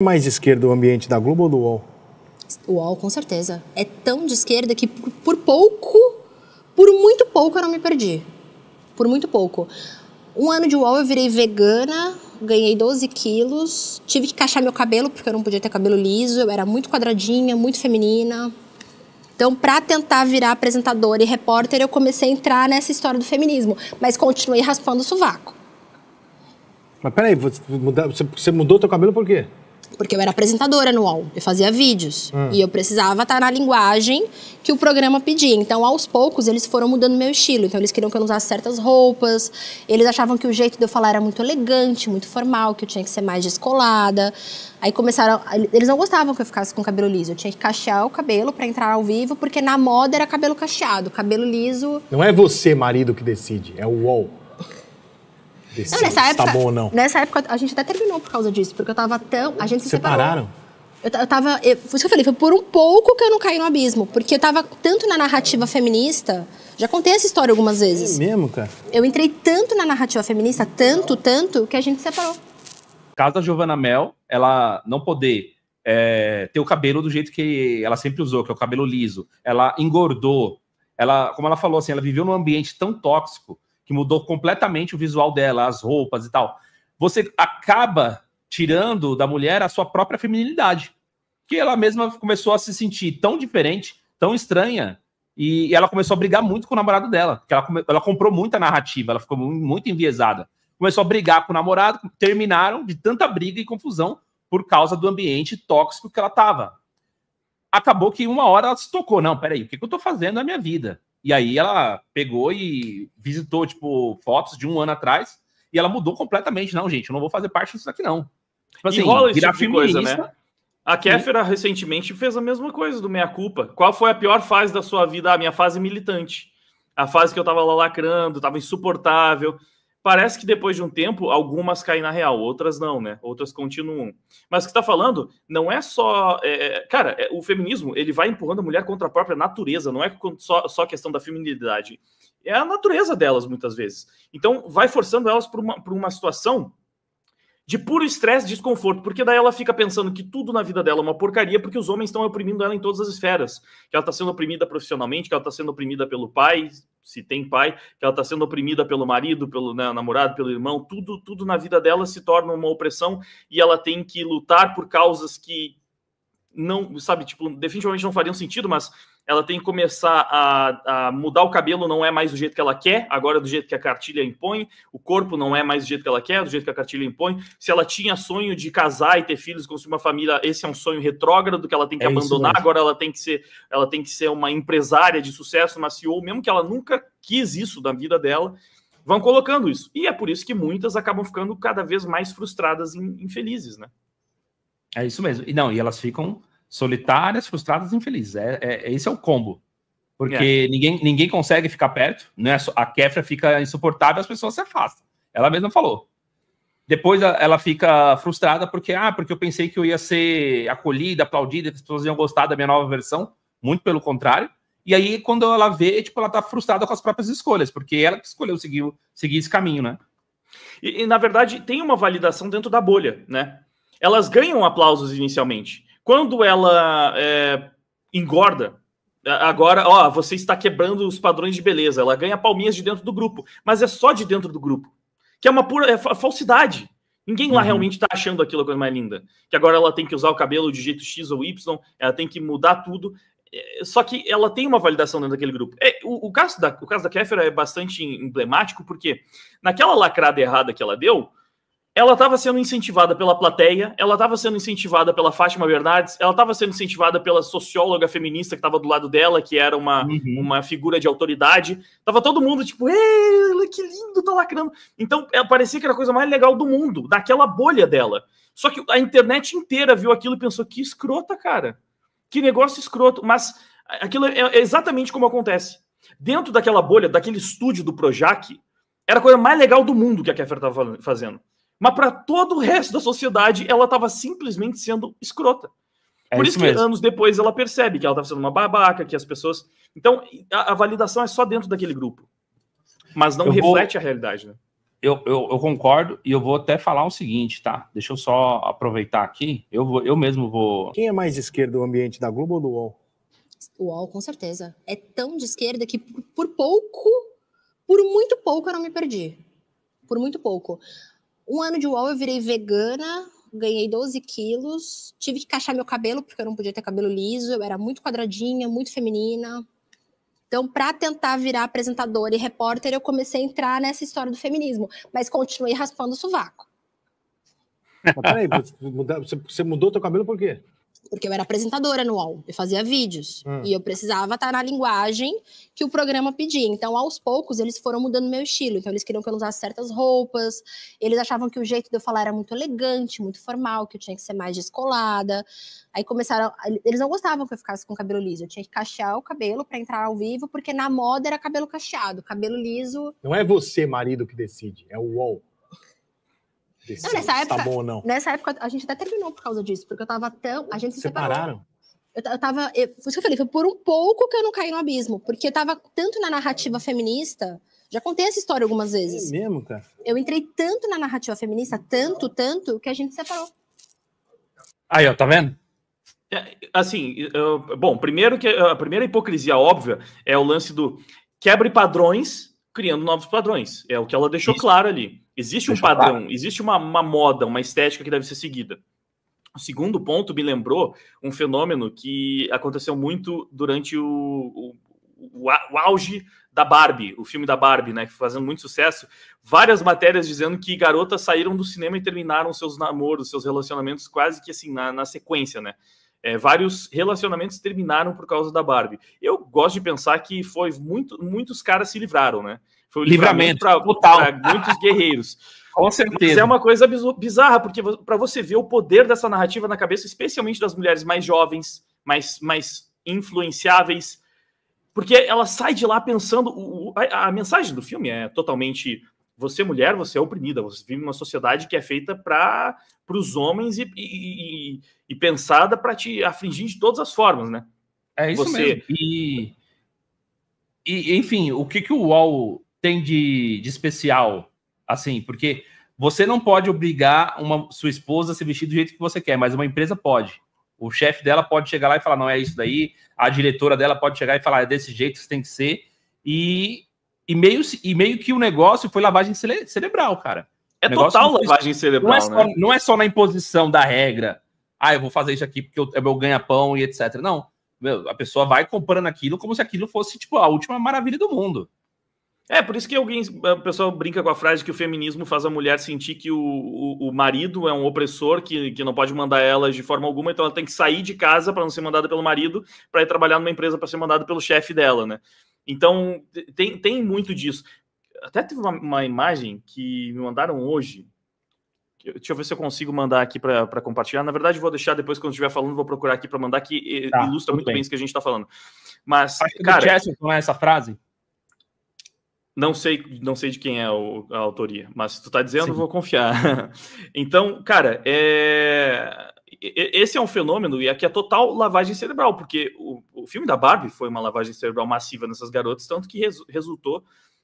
Mais esquerda o ambiente da Globo ou do UOL? O UOL, com certeza. É tão de esquerda que por, por pouco, por muito pouco eu não me perdi. Por muito pouco. Um ano de UOL eu virei vegana, ganhei 12 quilos, tive que caixar meu cabelo porque eu não podia ter cabelo liso, eu era muito quadradinha, muito feminina. Então, para tentar virar apresentadora e repórter, eu comecei a entrar nessa história do feminismo, mas continuei raspando o sovaco. Mas peraí, você mudou, você mudou teu cabelo por quê? Porque eu era apresentadora no UOL, eu fazia vídeos. Hum. E eu precisava estar na linguagem que o programa pedia. Então, aos poucos, eles foram mudando meu estilo. Então, eles queriam que eu não usasse certas roupas. Eles achavam que o jeito de eu falar era muito elegante, muito formal, que eu tinha que ser mais descolada. Aí começaram. Eles não gostavam que eu ficasse com cabelo liso. Eu tinha que cachear o cabelo para entrar ao vivo, porque na moda era cabelo cacheado. Cabelo liso. Não é você, marido, que decide, é o UOL não, nessa época, bom ou não. Nessa época, a gente até terminou por causa disso, porque eu tava tão. A gente se Separaram? Separou. Eu, eu tava. Eu, foi isso que eu falei, foi por um pouco que eu não caí no abismo, porque eu tava tanto na narrativa feminista. Já contei essa história algumas vezes. É mesmo, cara? Eu entrei tanto na narrativa feminista, tanto, tanto, que a gente separou. Caso da Giovanna Mel, ela não poder é, ter o cabelo do jeito que ela sempre usou, que é o cabelo liso. Ela engordou. Ela, como ela falou assim, ela viveu num ambiente tão tóxico que mudou completamente o visual dela, as roupas e tal. Você acaba tirando da mulher a sua própria feminilidade, que ela mesma começou a se sentir tão diferente, tão estranha, e ela começou a brigar muito com o namorado dela, porque ela, ela comprou muita narrativa, ela ficou muito enviesada. Começou a brigar com o namorado, terminaram de tanta briga e confusão por causa do ambiente tóxico que ela estava. Acabou que uma hora ela se tocou, não, peraí, o que, que eu estou fazendo na minha vida? E aí ela pegou e visitou, tipo, fotos de um ano atrás e ela mudou completamente. Não, gente, eu não vou fazer parte disso aqui, não. Tipo assim, e rola esse tipo de coisa, né? A Kéfera recentemente fez a mesma coisa do Meia Culpa. Qual foi a pior fase da sua vida? A ah, minha fase militante. A fase que eu tava lá lacrando, tava insuportável parece que depois de um tempo, algumas caem na real, outras não, né? Outras continuam. Mas o que está falando não é só. É, é, cara, é, o feminismo ele vai empurrando a mulher contra a própria natureza, não é só, só questão da feminilidade. É a natureza delas, muitas vezes. Então, vai forçando elas para uma, uma situação de puro estresse e desconforto, porque daí ela fica pensando que tudo na vida dela é uma porcaria, porque os homens estão oprimindo ela em todas as esferas. Que ela está sendo oprimida profissionalmente, que ela está sendo oprimida pelo pai, se tem pai, que ela está sendo oprimida pelo marido, pelo né, namorado, pelo irmão, tudo, tudo na vida dela se torna uma opressão e ela tem que lutar por causas que, não, sabe, tipo, definitivamente não fariam sentido, mas ela tem que começar a, a, mudar o cabelo, não é mais do jeito que ela quer, agora é do jeito que a cartilha impõe, o corpo não é mais do jeito que ela quer, é do jeito que a cartilha impõe. Se ela tinha sonho de casar e ter filhos, construir uma família, esse é um sonho retrógrado que ela tem que é abandonar, agora ela tem que ser, ela tem que ser uma empresária de sucesso, uma CEO, mesmo que ela nunca quis isso da vida dela, vão colocando isso. E é por isso que muitas acabam ficando cada vez mais frustradas e infelizes, né? É isso mesmo. E não, e elas ficam solitárias, frustradas e infelizes. É, é, é, esse é o combo. Porque é. ninguém, ninguém consegue ficar perto, né? A Kefra fica insuportável, as pessoas se afastam. Ela mesma falou. Depois ela fica frustrada porque, ah, porque eu pensei que eu ia ser acolhida, aplaudida, que as pessoas iam gostar da minha nova versão. Muito pelo contrário. E aí, quando ela vê, tipo, ela tá frustrada com as próprias escolhas, porque ela que escolheu seguir, seguir esse caminho, né? E, e, na verdade, tem uma validação dentro da bolha, né? Elas ganham aplausos inicialmente. Quando ela é, engorda, agora, ó, você está quebrando os padrões de beleza. Ela ganha palminhas de dentro do grupo, mas é só de dentro do grupo, que é uma pura é, falsidade. Ninguém lá uhum. realmente está achando aquilo a coisa mais linda. Que agora ela tem que usar o cabelo de jeito X ou Y, ela tem que mudar tudo. É, só que ela tem uma validação dentro daquele grupo. É, o, o, caso da, o caso da Kéfera é bastante emblemático, porque naquela lacrada errada que ela deu, ela estava sendo incentivada pela plateia, ela estava sendo incentivada pela Fátima Bernardes, ela estava sendo incentivada pela socióloga feminista que estava do lado dela, que era uma, uhum. uma figura de autoridade. Tava todo mundo tipo, que lindo, tá lacrando. Então, é, parecia que era a coisa mais legal do mundo, daquela bolha dela. Só que a internet inteira viu aquilo e pensou, que escrota, cara. Que negócio escroto. Mas aquilo é, é exatamente como acontece. Dentro daquela bolha, daquele estúdio do Projac, era a coisa mais legal do mundo que a Kéfera estava fazendo. Mas para todo o resto da sociedade, ela estava simplesmente sendo escrota. É Por isso, isso que mesmo. anos depois ela percebe que ela estava sendo uma babaca, que as pessoas. Então, a, a, validação é só dentro daquele grupo. Mas não eu reflete vou... a realidade, né? Eu, eu, eu, concordo e eu vou até falar o seguinte, tá? Deixa eu só aproveitar aqui. Eu, vou, eu mesmo vou. Quem é mais esquerdo, o ambiente da Globo ou do UOL? O UOL, com certeza. É tão de esquerda que por pouco, por muito pouco eu não me perdi. Por muito pouco. Um ano de UOL eu virei vegana, ganhei 12 quilos, tive que cachar meu cabelo, porque eu não podia ter cabelo liso, eu era muito quadradinha, muito feminina. Então, para tentar virar apresentadora e repórter, eu comecei a entrar nessa história do feminismo, mas continuei raspando o sovaco. Mas peraí, você mudou seu cabelo por quê? porque eu era apresentadora no UOL, eu fazia vídeos hum. e eu precisava estar na linguagem que o programa pedia. Então, aos poucos, eles foram mudando meu estilo. Então, eles queriam que eu usasse certas roupas, eles achavam que o jeito de eu falar era muito elegante, muito formal, que eu tinha que ser mais descolada. Aí começaram, eles não gostavam que eu ficasse com cabelo liso. Eu tinha que cachear o cabelo para entrar ao vivo, porque na moda era cabelo cacheado, cabelo liso. Não é você, marido, que decide, é o UOL não, nessa tá época, tá bom ou não. Nessa época a gente até terminou por causa disso, porque eu tava tão. A gente se Separaram? Separou. Eu tava. Eu, foi isso que eu falei, foi por um pouco que eu não caí no abismo, porque eu tava tanto na narrativa feminista. Já contei essa história algumas é vezes. É mesmo, cara? Eu entrei tanto na narrativa feminista, tanto, tanto, que a gente separou. Aí, ó, tá vendo? É, assim, eu, bom, primeiro que a primeira hipocrisia óbvia é o lance do quebre padrões criando novos padrões. É o que ela deixou Isso. claro ali. Existe um padrão, claro. existe uma, uma moda, uma estética que deve ser seguida. O segundo ponto me lembrou um fenômeno que aconteceu muito durante o, o, o, auge da Barbie, o filme da Barbie, né, fazendo muito sucesso. Várias matérias dizendo que garotas saíram do cinema e terminaram seus namoros, seus relacionamentos quase que assim na, na sequência, né? É, vários relacionamentos terminaram por causa da Barbie. Eu gosto de pensar que foi muito, muitos caras se livraram, né? Foi um livramento para muitos guerreiros. Com certeza. Mas é uma coisa bizarra, porque para você ver o poder dessa narrativa na cabeça, especialmente das mulheres mais jovens, mais, mais influenciáveis, porque ela sai de lá pensando. O, a, a mensagem do filme é totalmente você, é mulher, você é oprimida, você vive numa sociedade que é feita para os homens e, e, e pensada para te afligir de todas as formas, né? É isso você... mesmo. E, e, enfim, o que, que o UOL tem de, de especial? Assim, porque você não pode obrigar uma sua esposa a se vestir do jeito que você quer, mas uma empresa pode. O chefe dela pode chegar lá e falar, não é isso daí. A diretora dela pode chegar e falar, é desse jeito que você tem que ser. E e meio, e meio que o negócio foi lavagem cere cerebral, cara. É total lavagem cerebral. Não é, só, né? não é só na imposição da regra. Ah, eu vou fazer isso aqui porque eu, é meu ganha-pão e etc. Não. Meu, a pessoa vai comprando aquilo como se aquilo fosse, tipo, a última maravilha do mundo. É, por isso que alguém, a pessoa brinca com a frase que o feminismo faz a mulher sentir que o, o, o, marido é um opressor, que, que não pode mandar ela de forma alguma, então ela tem que sair de casa para não ser mandada pelo marido, para ir trabalhar numa empresa para ser mandada pelo chefe dela, né? Então, tem, tem muito disso. Até teve uma, uma imagem que me mandaram hoje. Deixa eu ver se eu consigo mandar aqui para compartilhar. Na verdade, vou deixar depois, quando estiver falando, vou procurar aqui para mandar, que tá, ilustra muito bem. bem. isso que a gente está falando. Mas, cara... Do Chesterton é essa frase? Não sei, não sei de quem é a autoria, mas se tu tá dizendo, Sim. vou confiar. então, cara, é esse é um fenômeno, e aqui é total lavagem cerebral, porque o, o filme da Barbie foi uma lavagem cerebral massiva nessas garotas, tanto que res, resultou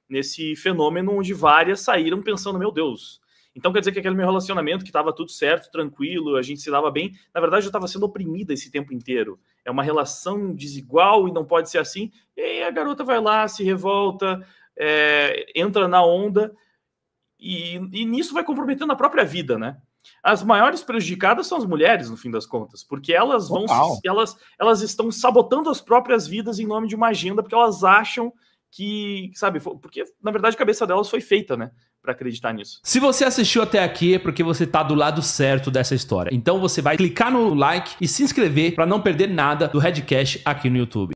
nesse fenômeno onde várias saíram pensando, meu Deus. Então quer dizer que aquele meu relacionamento que estava tudo certo, tranquilo, a gente se dava bem, na verdade eu estava sendo oprimida esse tempo inteiro. É uma relação desigual e não pode ser assim. E aí a garota vai lá, se revolta, é, entra na onda e, e nisso vai comprometendo a própria vida, né? as maiores prejudicadas são as mulheres, no fim das contas, porque elas vão se, elas, elas estão sabotando as próprias vidas em nome de uma agenda, porque elas acham que, sabe, porque na verdade a cabeça delas foi feita, né? para acreditar nisso. Se você assistiu até aqui é porque você tá do lado certo dessa história. Então você vai clicar no like e se inscrever para não perder nada do Redcast aqui no YouTube.